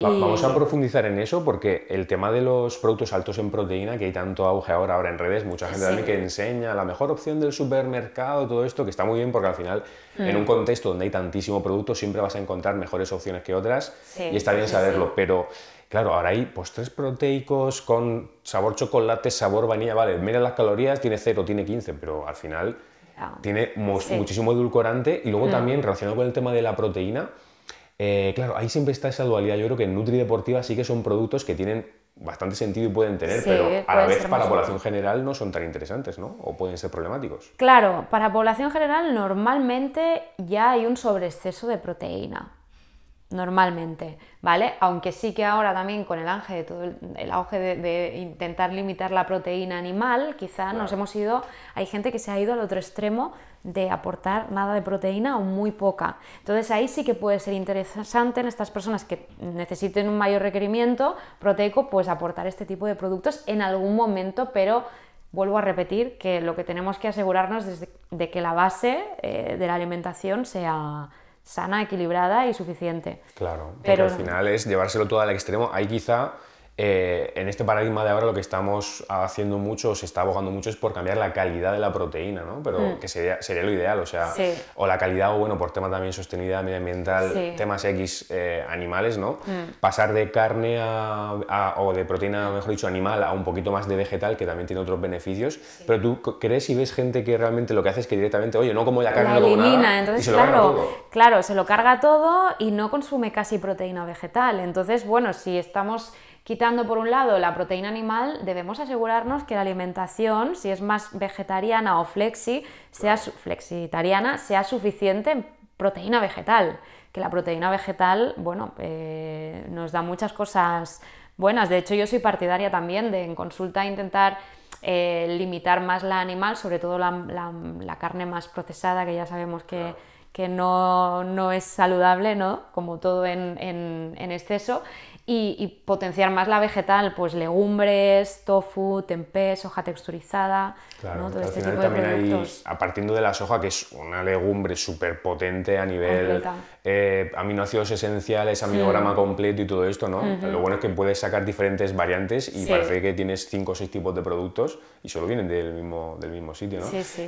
vamos a profundizar en eso porque el tema de los productos altos en proteína, que hay tanto auge ahora, ahora en redes, mucha gente también que enseña la mejor opción del supermercado, todo esto, que está muy bien porque al final en mm. un contexto donde hay tantísimo producto siempre vas a encontrar mejores opciones que otras y está bien saberlo, pero claro, ahora hay postres proteicos con sabor chocolate, sabor vainilla, vale, mira las calorías, tiene 0, tiene 15, pero al final... Tiene muchísimo edulcorante y luego mm. también relacionado con el tema de la proteína, eh, claro, ahí siempre está esa dualidad. Yo creo que en Nutri Deportiva sí que son productos que tienen bastante sentido y pueden tener, pero a la vez para la población general no son tan interesantes, ¿no? O pueden ser problemáticos. Claro, para población general normalmente ya hay un sobreexceso de proteína normalmente, ¿vale? Aunque sí que ahora también con el auge de el, auge de, intentar limitar la proteína animal, quizá nos hemos ido, hay gente que se ha ido al otro extremo de aportar nada de proteína o muy poca. Entonces ahí sí que puede ser interesante en estas personas que necesiten un mayor requerimiento proteico, pues aportar este tipo de productos en algún momento, pero vuelvo a repetir que lo que tenemos que asegurarnos es de, que la base eh, de la alimentación sea sana, equilibrada y suficiente. Claro, pero al final es llevárselo todo al extremo. hay quizá eh, en este paradigma de ahora lo que estamos haciendo mucho, o se está abogando mucho, es por cambiar la calidad de la proteína, ¿no? Pero mm. que sería, lo ideal, o sea, o la calidad, o bueno, por tema también sostenibilidad medioambiental, temas X eh, animales, ¿no? Mm. Pasar de carne o de proteína, mejor dicho, animal a un poquito más de vegetal, que también tiene otros beneficios. Pero tú crees y ves gente que realmente lo que hace es que directamente, oye, no como la carne, la no entonces, claro, Claro, se lo carga todo y no consume casi proteína vegetal. Entonces, bueno, si estamos Quitando por un lado la proteína animal, debemos asegurarnos que la alimentación, si es más vegetariana o flexi, sea flexitariana, sea suficiente en proteína vegetal. Que la proteína vegetal, bueno, eh, nos da muchas cosas buenas. De hecho, yo soy partidaria también de en consulta intentar eh, limitar más la animal, sobre todo la, carne más procesada, que ya sabemos que, que no, es saludable, ¿no? Como todo en, exceso. Y, potenciar más la vegetal, pues legumbres, tofu, tempeh, soja texturizada, todo este tipo de productos. a partir de la soja, que es una legumbre súper potente a nivel eh, aminoácidos esenciales, aminograma completo y todo esto, ¿no? Lo bueno es que puedes sacar diferentes variantes y parece que tienes cinco o seis tipos de productos y solo vienen del mismo, del mismo sitio, ¿no? Sí,